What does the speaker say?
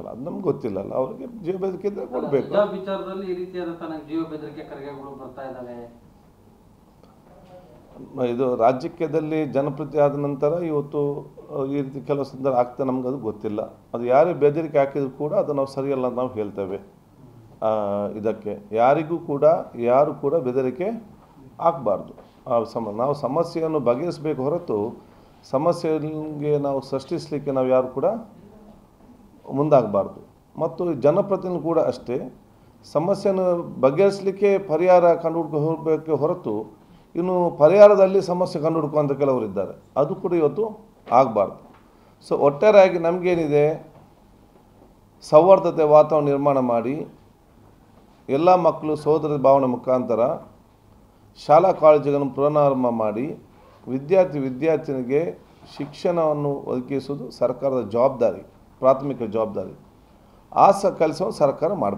ಅಲ್ಲ ಅದು ನಮ್ಗೆ ಗೊತ್ತಿಲ್ಲಲ್ಲ ಅವ್ರಿಗೆ ಜೀವ ಬೆದರಿಕೆ ಇದ್ರೆ ಕೊಡಬೇಕು ವಿಚಾರದಲ್ಲಿ ಈ ಬರ್ತಾ ಇದು ರಾಜಕೀಯದಲ್ಲಿ ಜನಪ್ರತಿ ಆದ ನಂತರ ಇವತ್ತು ಈ ರೀತಿ ಕೆಲವು ಸಂದರ್ಭ ಆಗ್ತಾ ನಮ್ಗೆ ಅದು ಗೊತ್ತಿಲ್ಲ ಅದು ಯಾರೇ ಬೆದರಿಕೆ ಹಾಕಿದ್ರು ಕೂಡ ಅದು ನಾವು ಸರಿಯಲ್ಲ ನಾವು ಹೇಳ್ತೇವೆ ಇದಕ್ಕೆ ಯಾರಿಗೂ ಕೂಡ ಯಾರು ಕೂಡ ಬೆದರಿಕೆ ಆಗಬಾರ್ದು ಸಮ ನಾವು ಸಮಸ್ಯೆಯನ್ನು ಬಗೆಹರಿಸಬೇಕು ಹೊರತು ಸಮಸ್ಯೆಗೆ ನಾವು ಸೃಷ್ಟಿಸಲಿಕ್ಕೆ ನಾವು ಯಾರು ಕೂಡ ಮುಂದಾಗಬಾರ್ದು ಮತ್ತು ಜನಪ್ರತಿನಿಧಿ ಕೂಡ ಅಷ್ಟೇ ಸಮಸ್ಯೆಯನ್ನು ಬಗೆಹರಿಸಲಿಕ್ಕೆ ಪರಿಹಾರ ಕಂಡು ಹೋಗಬೇಕೆ ಹೊರತು ಇನ್ನು ಪರಿಹಾರದಲ್ಲಿ ಸಮಸ್ಯೆ ಕಂಡು ಕೆಲವರು ಇದ್ದಾರೆ ಅದು ಕೂಡ ಇವತ್ತು ಆಗಬಾರ್ದು ಸೊ ಒಟ್ಟಾರೆಯಾಗಿ ನಮಗೇನಿದೆ ಸೌಹಾರ್ದತೆ ವಾತಾವರಣ ನಿರ್ಮಾಣ ಮಾಡಿ ಎಲ್ಲ ಮಕ್ಕಳು ಸೋದರ ಭಾವನೆ ಮುಖಾಂತರ ಶಾಲಾ ಕಾಲೇಜುಗಳನ್ನು ಪುನರಾರಂಭ ಮಾಡಿ ವಿದ್ಯಾರ್ಥಿ ವಿದ್ಯಾರ್ಥಿನಿಗೆ ಶಿಕ್ಷಣವನ್ನು ಒದಗಿಸುವುದು ಸರ್ಕಾರದ ಜವಾಬ್ದಾರಿ प्राथमिक जवाबदारी आ कल सरकार